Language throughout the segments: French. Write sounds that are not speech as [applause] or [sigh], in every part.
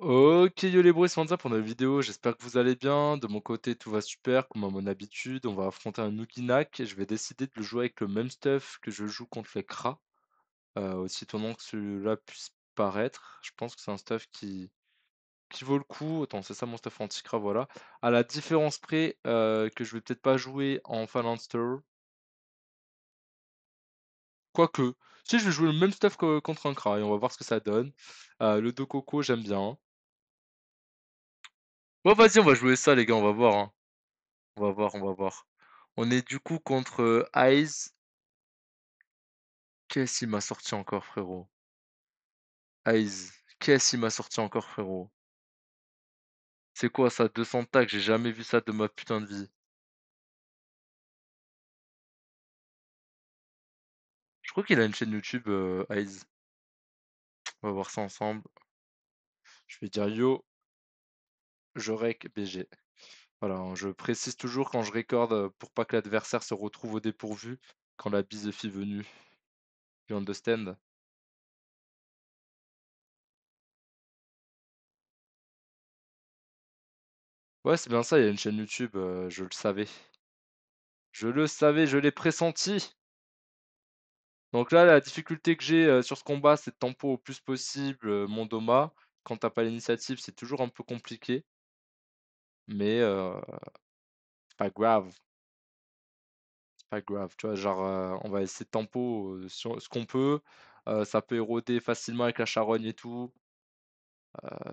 Ok, yo les bruits, c'est ça pour notre vidéo. J'espère que vous allez bien. De mon côté, tout va super, comme à mon habitude. On va affronter un Nukinak et je vais décider de le jouer avec le même stuff que je joue contre les Kras, euh, aussi étonnant que celui-là puisse paraître. Je pense que c'est un stuff qui, qui vaut le coup. Attends, c'est ça mon stuff anti cra voilà. À la différence près euh, que je vais peut-être pas jouer en Phalanster. Quoique, si je vais jouer le même stuff que, contre un Kra et on va voir ce que ça donne. Euh, le le coco j'aime bien vas-y, on va jouer ça, les gars, on va voir. Hein. On va voir, on va voir. On est du coup contre Eyes. Euh, qu'est-ce qu'il m'a sorti encore, frérot Eyes. Qu'est-ce qu'il m'a sorti encore, frérot C'est quoi ça 200 tags j'ai jamais vu ça de ma putain de vie. Je crois qu'il a une chaîne YouTube, euh, On va voir ça ensemble. Je vais dire yo je rec BG. Voilà, hein, je précise toujours quand je recorde pour pas que l'adversaire se retrouve au dépourvu quand la bise est venue. You understand? Ouais, c'est bien ça, il y a une chaîne YouTube, je le savais. Je le savais, je l'ai pressenti. Donc là, la difficulté que j'ai sur ce combat, c'est de tempo au plus possible mon doma. Quand t'as pas l'initiative, c'est toujours un peu compliqué mais c'est pas grave. C'est pas grave, tu vois, genre on va essayer de tempo ce qu'on peut. ça peut éroder facilement avec la charogne et tout.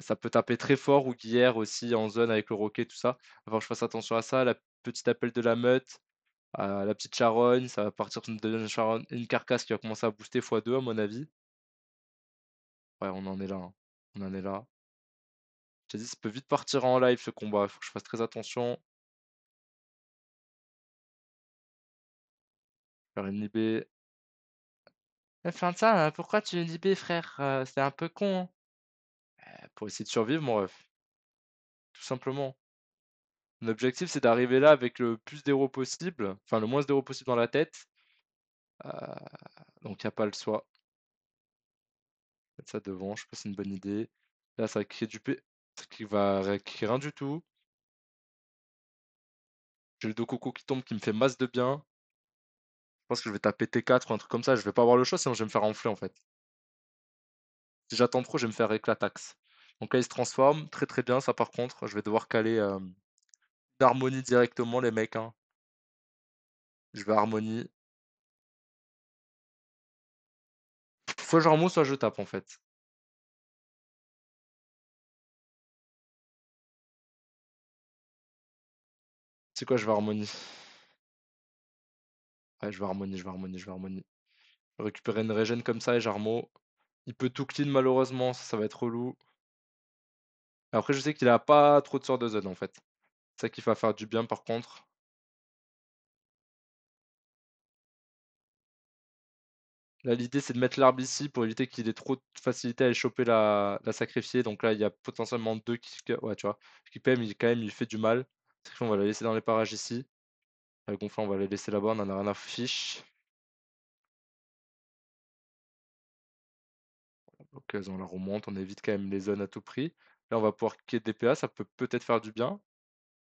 ça peut taper très fort ou guillère aussi en zone avec le roquet, tout ça. que je fasse attention à ça. La petite appel de la meute, la petite charogne, ça va partir sur une, une carcasse qui va commencer à booster x2 à mon avis. Ouais, on en est là. Hein. On en est là. Je dit, ça peut vite partir en live ce combat. Il faut que je fasse très attention. Faire une IB. Eh, fin de ça, hein, pourquoi tu es IB, frère euh, C'est un peu con. Hein. Euh, pour essayer de survivre, mon ref. Tout simplement. Mon objectif, c'est d'arriver là avec le plus d'héros possible, enfin le moins d'héros possible dans la tête. Euh, donc il n'y a pas le soi. Mettre ça devant, je pense que c'est une bonne idée. Là, ça crée du P qui va qui rien du tout. J'ai le coco qui tombe qui me fait masse de bien. Je pense que je vais taper T4 ou un truc comme ça. Je vais pas avoir le choix sinon je vais me faire enfler en fait. Si j'attends trop, je vais me faire éclataxe. Donc là, il se transforme. Très très bien ça par contre. Je vais devoir caler d'harmonie directement les mecs. Hein. Je vais harmonie. Soit je remonte soit je tape en fait. C'est quoi, je vais harmonie. Ouais, je vais harmonie, je vais harmonie, je vais harmonie. récupérer une régène comme ça et j'armo. Il peut tout clean malheureusement, ça, ça va être relou. Après, je sais qu'il a pas trop de sorts de zone en fait. C'est ça qui va faire du bien par contre. Là, l'idée, c'est de mettre l'arbre ici pour éviter qu'il ait trop de facilité à aller choper la, la sacrifier. Donc là, il y a potentiellement deux qui... Ouais, tu vois. Qui, quand même, il fait du mal on va la laisser dans les parages ici. La gonfle, on va la laisser là-bas, on en a rien à fiche. L'occasion, on la remonte, on évite quand même les zones à tout prix. Là, on va pouvoir quitter DPA. ça peut peut-être faire du bien.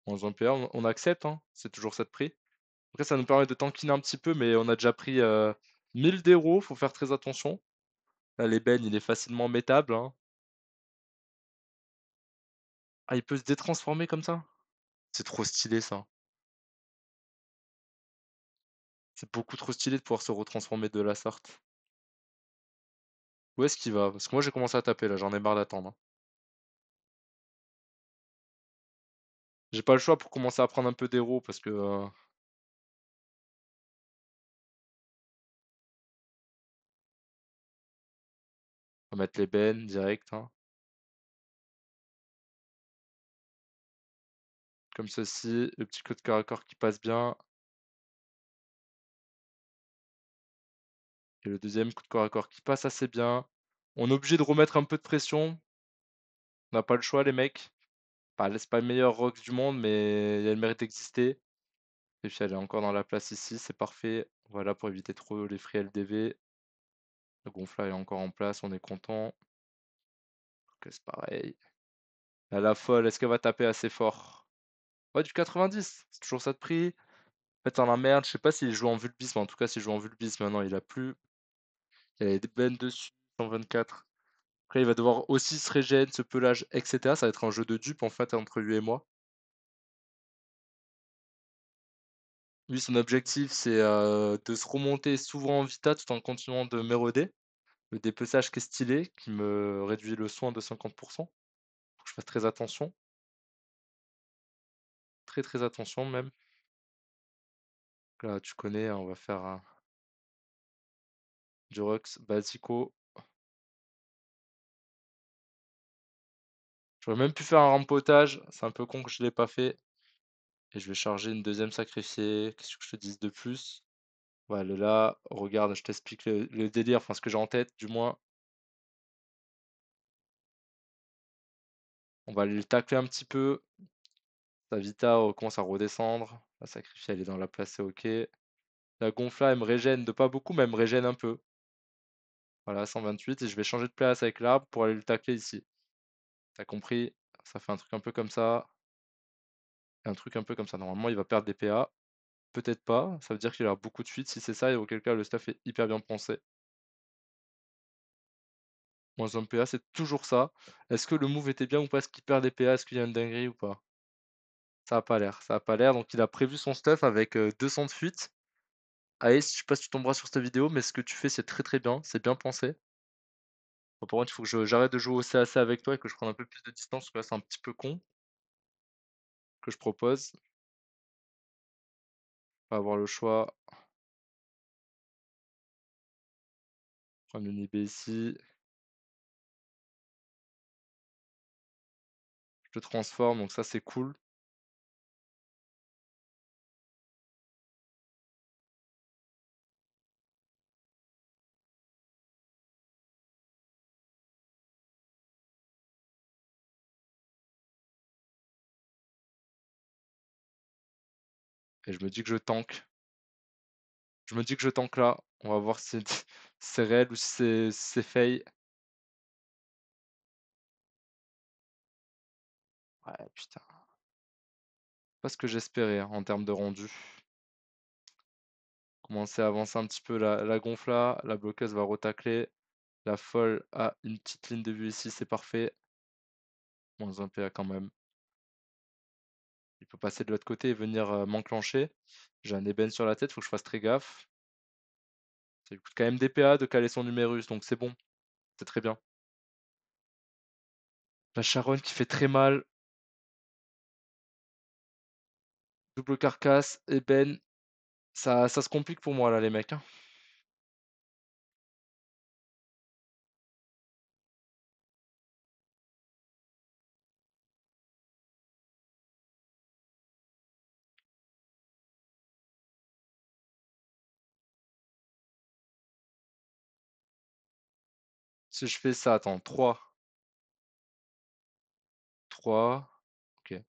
En faisant PA, on, accepte, hein, c'est toujours ça de prix. Après, ça nous permet de tankiner un petit peu, mais on a déjà pris 1000 euh, d'héros, faut faire très attention. Là, l'ébène, il est facilement métable. Hein. Ah, il peut se détransformer comme ça c'est trop stylé ça. C'est beaucoup trop stylé de pouvoir se retransformer de la sorte. Où est-ce qu'il va Parce que moi j'ai commencé à taper là, j'en ai marre d'attendre. Hein. J'ai pas le choix pour commencer à prendre un peu d'héros parce que. On euh va mettre les bennes direct. Hein. comme ceci, le petit coup de corps à corps qui passe bien. Et le deuxième coup de corps à corps qui passe assez bien. On est obligé de remettre un peu de pression. On n'a pas le choix, les mecs. Ce bah, c'est pas le meilleur rock du monde, mais il a le mérite d'exister. Et puis elle est encore dans la place ici, c'est parfait. Voilà pour éviter trop les free LDV. Le gonfla est encore en place, on est content. Ok, c'est pareil. Là, la folle, est-ce qu'elle va taper assez fort du 90, c'est toujours ça de prix. En fait, la merde, je sais pas s'il joue en mais en tout cas, s'il joue en vulbis maintenant, il a plus. Il a des bennes dessus, 124. Après, il va devoir aussi se régénérer, se pelage, etc. Ça va être un jeu de dupe en fait entre lui et moi. Lui, son objectif, c'est euh, de se remonter souvent en vita tout en continuant de m'éroder. Le dépeçage qui est stylé, qui me réduit le soin de 50%. que je fasse très attention très très attention même. Là, tu connais, on va faire du rox Basico. J'aurais même pu faire un rempotage, c'est un peu con que je l'ai pas fait. Et je vais charger une deuxième sacrifiée. Qu'est-ce que je te dise de plus voilà là, regarde, je t'explique le, délire, enfin ce que j'ai en tête du moins. On va le tacler un petit peu vita oh, commence à redescendre. La sacrifier. elle est dans la place, c'est ok. La gonfla, elle me régène de pas beaucoup, mais elle me régène un peu. Voilà, 128. Et je vais changer de place avec l'arbre pour aller le tacler ici. T'as compris Ça fait un truc un peu comme ça. un truc un peu comme ça. Normalement, il va perdre des PA. Peut-être pas. Ça veut dire qu'il a beaucoup de fuite. Si c'est ça, et auquel cas, le staff est hyper bien pensé. Moins un PA, c'est toujours ça. Est-ce que le move était bien ou pas Est-ce qu'il perd des PA Est-ce qu'il y a une dinguerie ou pas ça n'a pas l'air, ça n'a pas l'air. Donc il a prévu son stuff avec 200 de fuite. Aïe, je sais pas si tu tomberas sur cette vidéo, mais ce que tu fais, c'est très très bien, c'est bien pensé. par contre, il faut que j'arrête de jouer au CAC avec toi et que je prenne un peu plus de distance, parce que là, c'est un petit peu con. Que je propose. On va avoir le choix. Prendre une IB ici. Je transforme, donc ça, c'est cool. Et je me dis que je tank. Je me dis que je tank là. On va voir si c'est [laughs] réel ou si c'est fail. Ouais, putain. Pas ce que j'espérais hein, en termes de rendu. Commencer à avancer un petit peu la, la gonfle là. La bloqueuse va retacler. La folle a une petite ligne de vue ici, c'est parfait. Moins un PA quand même il peut passer de l'autre côté et venir m'enclencher. J'ai un ébène sur la tête, faut que je fasse très gaffe. Ça lui coûte quand même d'P.A. de caler son numérus, donc c'est bon. C'est très bien. La charonne qui fait très mal. Double carcasse, ébène. Ça, ça se complique pour moi là les mecs. Hein. Si je fais ça, attends, 3. 3. Ok.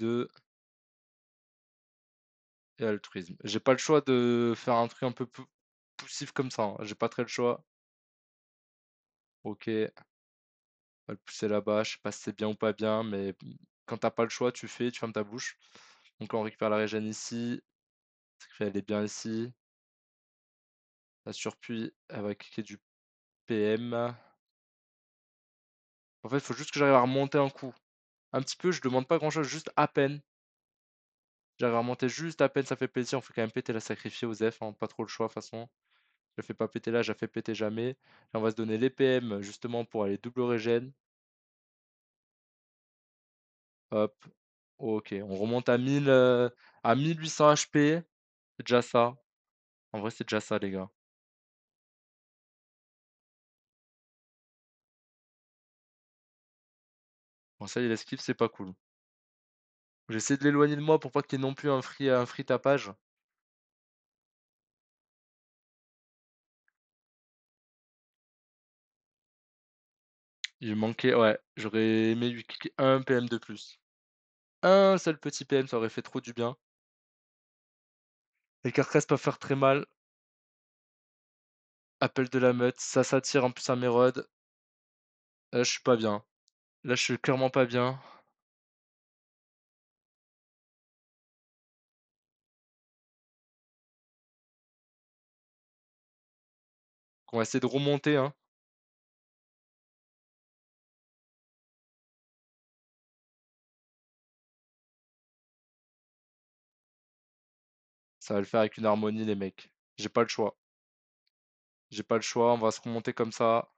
2. Et altruisme. J'ai pas le choix de faire un truc un peu poussif comme ça. Hein. J'ai pas très le choix. Ok. On va le pousser là-bas. Je sais pas si c'est bien ou pas bien, mais quand t'as pas le choix, tu fais, tu fermes ta bouche. Donc on récupère la régène ici. Elle est bien ici surpuis, elle va cliquer du PM. En fait, il faut juste que j'arrive à remonter un coup. Un petit peu, je demande pas grand chose, juste à peine. J'arrive à remonter juste à peine, ça fait plaisir. On fait quand même péter la sacrifier aux F, hein, pas trop le choix de toute façon. Je la fais pas péter là, je la fais péter jamais. Là, on va se donner les PM justement pour aller double régène. Hop. Ok, on remonte à, 1000, euh, à 1800 HP. C'est déjà ça. En vrai, c'est déjà ça, les gars. Bon, ça, il esquive, c'est pas cool. J'essaie de l'éloigner de moi pour pas qu'il ait non plus un free, un tapage. Il manquait, ouais, j'aurais aimé lui cliquer un PM de plus. Un seul petit PM, ça aurait fait trop du bien. Les carcasses peuvent faire très mal. Appel de la meute, ça s'attire en plus à mes euh, je suis pas bien. Là, je suis clairement pas bien. On va essayer de remonter, hein. Ça va le faire avec une harmonie, les mecs. J'ai pas le choix. J'ai pas le choix, on va se remonter comme ça.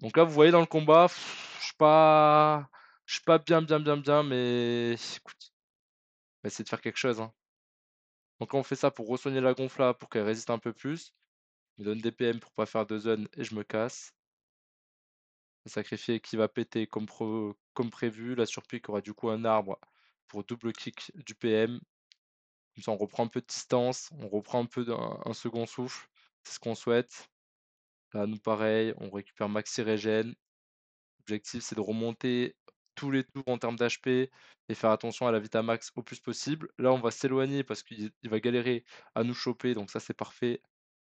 Donc là, vous voyez dans le combat, je suis pas, je suis pas bien, bien, bien, bien, mais écoute, on va de faire quelque chose. Hein. Donc on fait ça pour re la gonfla pour qu'elle résiste un peu plus. On me donne des PM pour pas faire de zone et je me casse. Le sacrifié qui va péter comme, comme prévu. La surpique aura du coup un arbre pour double kick du PM. Comme ça, on reprend un peu de distance, on reprend un peu d'un un second souffle. C'est ce qu'on souhaite. Là, nous, pareil, on récupère maxi régène. L'objectif, c'est de remonter tous les tours en termes d'HP et faire attention à la vita max au plus possible. Là, on va s'éloigner parce qu'il va galérer à nous choper, donc ça, c'est parfait.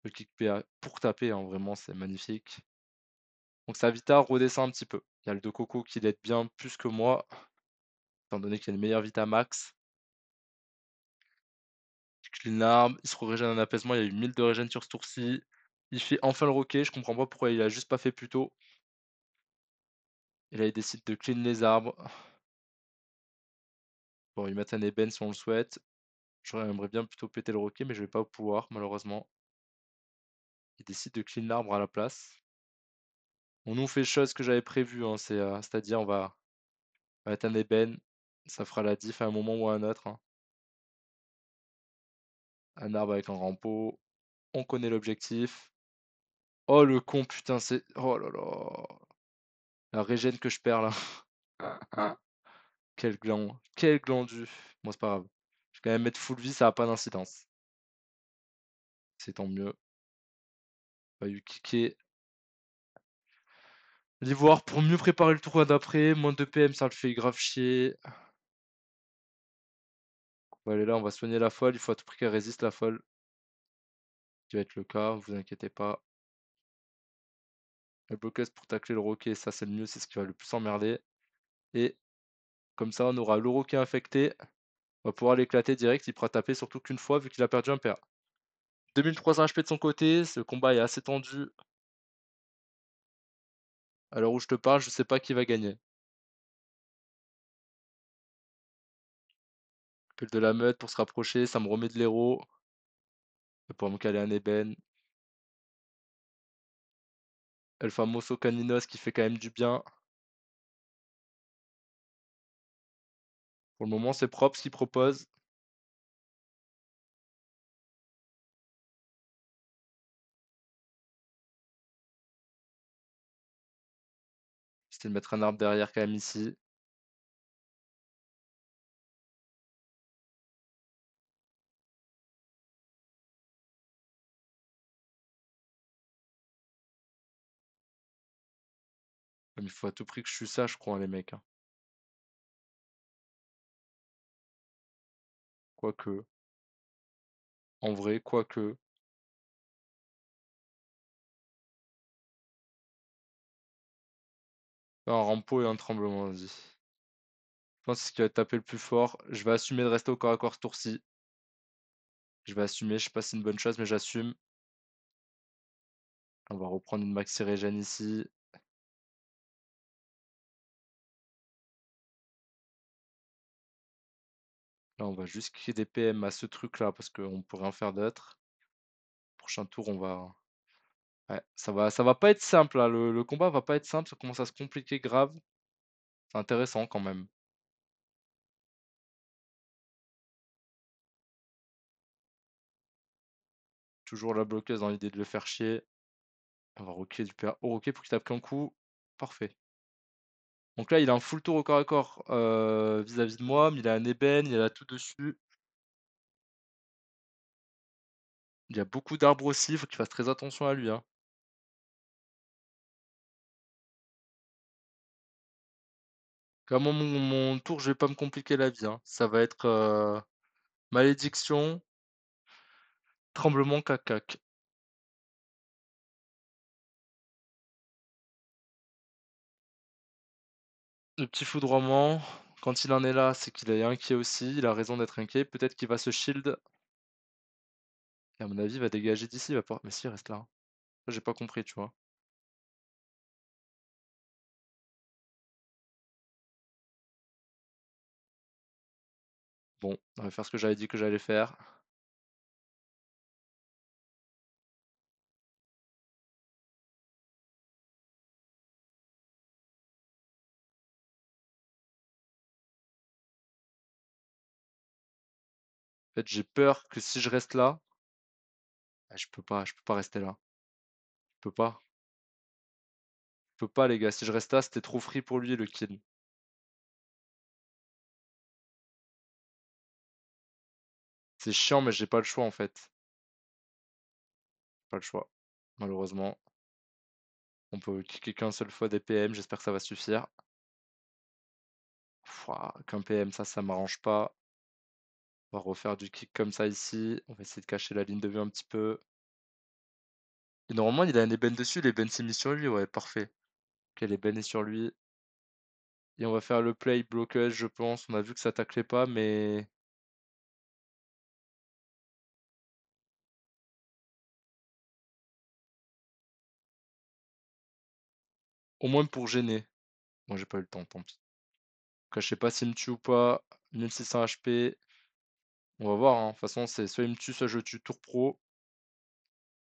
Le kick PA pour taper, hein, vraiment, c'est magnifique. Donc sa Vita redescend un petit peu. Il y a le de Coco qui l'aide bien plus que moi, étant donné qu'il a une meilleure Max. Il se régène un apaisement, il y a eu 1000 de régène sur ce tour-ci. Il fait enfin le roquet, je comprends pas pourquoi il a juste pas fait plus tôt. Et là, il décide de clean les arbres. Bon, il met un ébène si on le souhaite. J'aimerais bien plutôt péter le roquet, mais je vais pas pouvoir, malheureusement. Il décide de clean l'arbre à la place. On nous fait chose que j'avais prévu, hein, euh, c'est-à-dire on va, mettre un ébène, ça fera la diff à un moment ou à un autre. Hein. Un arbre avec un rampeau, on connaît l'objectif. Oh le con, putain, c'est. Oh là là. La régène que je perds là. Ah, ah. Quel gland. Quel glandu. Moi c'est pas grave. Je vais quand même mettre full vie, ça n'a pas d'incidence. C'est tant mieux. Bah, on va lui kicker. L'ivoire pour mieux préparer le tournoi d'après. Moins de PM, ça le fait grave chier. On va là, on va soigner la folle. Il faut à tout prix qu'elle résiste la folle. Ce qui va être le cas, vous inquiétez pas. Le blocus pour tacler le roquet, ça c'est le mieux, c'est ce qui va le plus emmerder. Et comme ça, on aura le roquet infecté. On va pouvoir l'éclater direct. Il pourra taper surtout qu'une fois vu qu'il a perdu un pair. 2300 HP de son côté. Ce combat est assez tendu. Alors où je te parle, je ne sais pas qui va gagner. Pull de la meute pour se rapprocher. Ça me remet de l'héros. Je vais me caler un ébène. Le Famoso Caninos qui fait quand même du bien. Pour le moment, c'est propre ce qu'il propose. J'essaie de mettre un arbre derrière quand même ici. Il faut à tout prix que je suis ça, je crois, les mecs. Quoi hein. Quoique. En vrai, quoique. Un rempot et un tremblement, vas dit. Je pense que c'est ce qui va taper le plus fort. Je vais assumer de rester au corps à corps ce tour-ci. Je vais assumer, je sais pas si c'est une bonne chose, mais j'assume. On va reprendre une maxi régène ici. on va juste créer des PM à ce truc-là parce qu'on ne peut rien faire d'autre. Prochain tour, on va. ça va, ça va pas être simple. Hein. Là. Le, combat va pas être simple. Ça commence à se compliquer grave. C'est intéressant quand même. Toujours la bloqueuse dans l'idée de le faire chier. On va roquer du père. Oh, ok, pour qu'il tape qu'un coup. Parfait. Donc là, il a un full tour au corps à corps euh, vis-à-vis de moi, mais il a un ébène, il a tout dessus. Il y a beaucoup d'arbres aussi, il faut qu'il fasse très attention à lui. Hein. Comme mon, tour, je vais pas me compliquer la vie. Hein. Ça va être euh, malédiction, tremblement, cacac. Le petit foudroiement, quand il en est là, c'est qu'il est inquiet aussi. Il a raison d'être inquiet. Peut-être qu'il va se shield. Et à mon avis, il va dégager d'ici. va pas. Mais si, il reste là. J'ai pas compris, tu vois. Bon, on va faire ce que j'avais dit que j'allais faire. En fait, j'ai peur que si je reste là, ah, je peux pas, je peux pas rester là. Je peux pas. Je peux pas, les gars. Si je reste là, c'était trop free pour lui, le kill. C'est chiant, mais j'ai pas le choix, en fait. Pas le choix, malheureusement. On peut cliquer qu'un seule fois des PM, j'espère que ça va suffire. Qu'un PM, ça, ça m'arrange pas. On va refaire du kick comme ça ici. On va essayer de cacher la ligne de vue un petit peu. Et normalement, il a un Eben dessus. L'Eben s'est mis sur lui. Ouais, parfait. Ok, l'Eben est sur lui. Et on va faire le play blocage, je pense. On a vu que ça taclait pas, mais... Au moins pour gêner. Moi, j'ai pas eu le temps, tant pis. je sais pas s'il me tue ou pas. 1600 HP. On va voir, hein. de toute façon, c'est soit il me tue, soit je tue tour pro.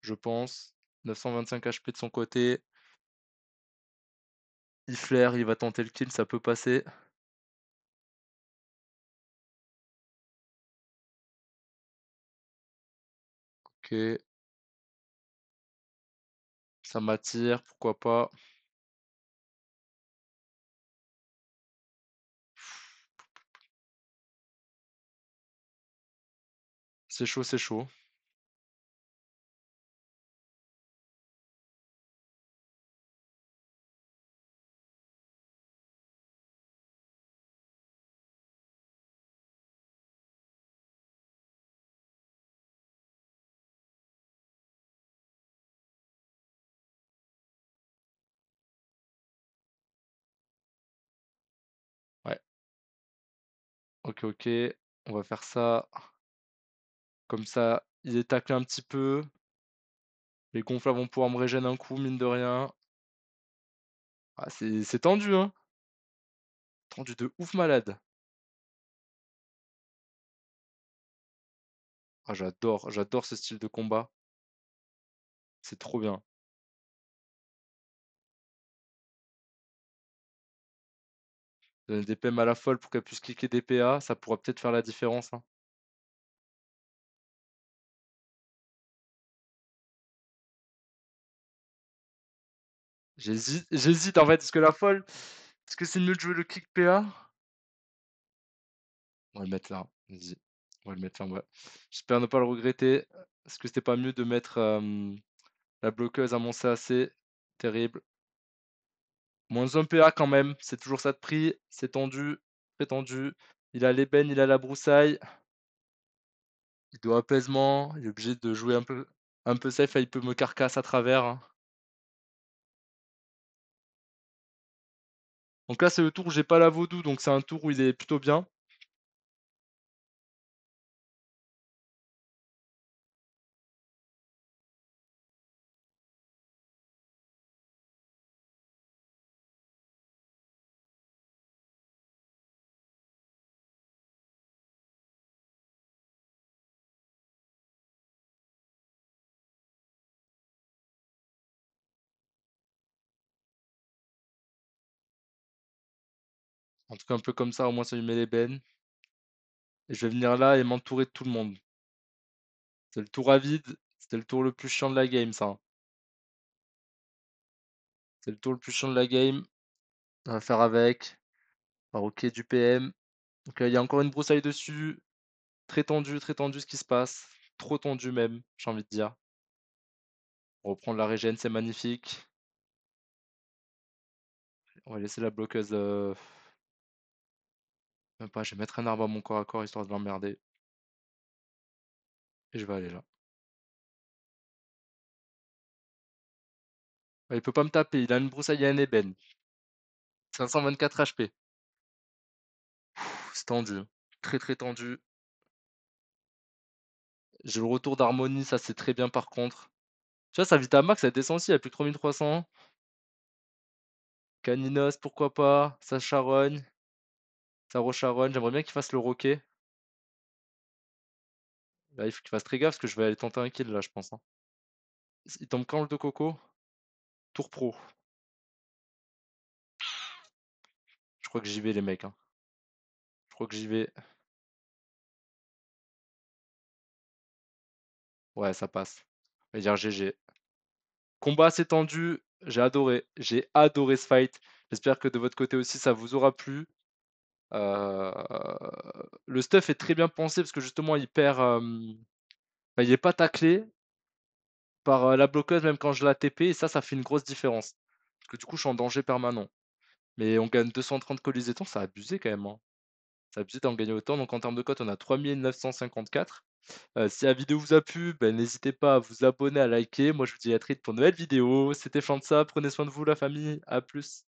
Je pense. 925 HP de son côté. Il flaire, il va tenter le kill, ça peut passer. Ok. Ça m'attire, pourquoi pas. C'est chaud, c'est chaud. Ouais, ok, ok. On va faire ça. Comme ça, il est taclé un petit peu. Les gonflables vont pouvoir me régénérer un coup, mine de rien. Ah, c'est tendu, hein. Tendu de ouf malade. Ah, j'adore, j'adore ce style de combat. C'est trop bien. Donner des PM à la folle pour qu'elle puisse cliquer des PA, ça pourra peut-être faire la différence. Hein. J'hésite en fait, est-ce que la folle, est-ce que c'est mieux de jouer le kick PA On va le mettre là, On va le mettre là, J'espère ne pas le regretter. Est-ce que c'était pas mieux de mettre la bloqueuse à mon CAC Terrible. Moins un PA quand même, c'est toujours ça de prix, c'est tendu, très tendu. Il a l'ébène, il a la broussaille. Il doit apaisement, il est obligé de jouer un peu, un peu safe, il peut me carcasse à travers. Hein. Donc là, c'est le tour où j'ai pas la vaudou, donc c'est un tour où il est plutôt bien. En tout cas, un peu comme ça, au moins ça lui met les bennes. Et je vais venir là et m'entourer de tout le monde. C'est le tour à vide. C'était le tour le plus chiant de la game, ça. Hein. C'est le tour le plus chiant de la game. On va faire avec. Par OK du PM. Donc euh, il y a encore une broussaille dessus. Très tendu, très tendu ce qui se passe. Trop tendu même, j'ai envie de dire. On la régène, c'est magnifique. On va laisser la bloqueuse. Euh, je vais mettre un arbre à mon corps à corps histoire de m'emmerder. Et je vais aller là. Ah, il peut pas me taper, il a une broussaille à un ébène. 524 HP. C'est tendu. Hein. Très très tendu. J'ai le retour d'harmonie, ça c'est très bien par contre. Tu vois, sa Vita Max, elle aussi. elle a plus que 3300. Caninos, pourquoi pas. Ça charogne. Saro run. j'aimerais bien qu'il fasse le roquet. Là, bah, il faut qu'il fasse très gaffe parce que je vais aller tenter un kill là, je pense. Hein. Il tombe quand le de Coco Tour pro. Je crois que j'y vais les mecs. Hein. Je crois que j'y vais. Ouais, ça passe. On va dire GG. Combat assez tendu. J'ai adoré. J'ai adoré ce fight. J'espère que de votre côté aussi, ça vous aura plu. Euh, le stuff est très bien pensé parce que justement, il perd. il est pas taclé par la bloqueuse, même quand je la TP, et ça, ça fait une grosse différence. Parce que du coup, je suis en danger permanent. Mais on gagne 230 temps ça a abusé quand même. Ça hein. a abusé d'en gagner autant. Donc en termes de cote, on a 3954. Euh, si la vidéo vous a plu, ben, n'hésitez pas à vous abonner, à liker. Moi, je vous dis à très vite pour une nouvelle vidéo. C'était Fanta, prenez soin de vous, la famille. À plus.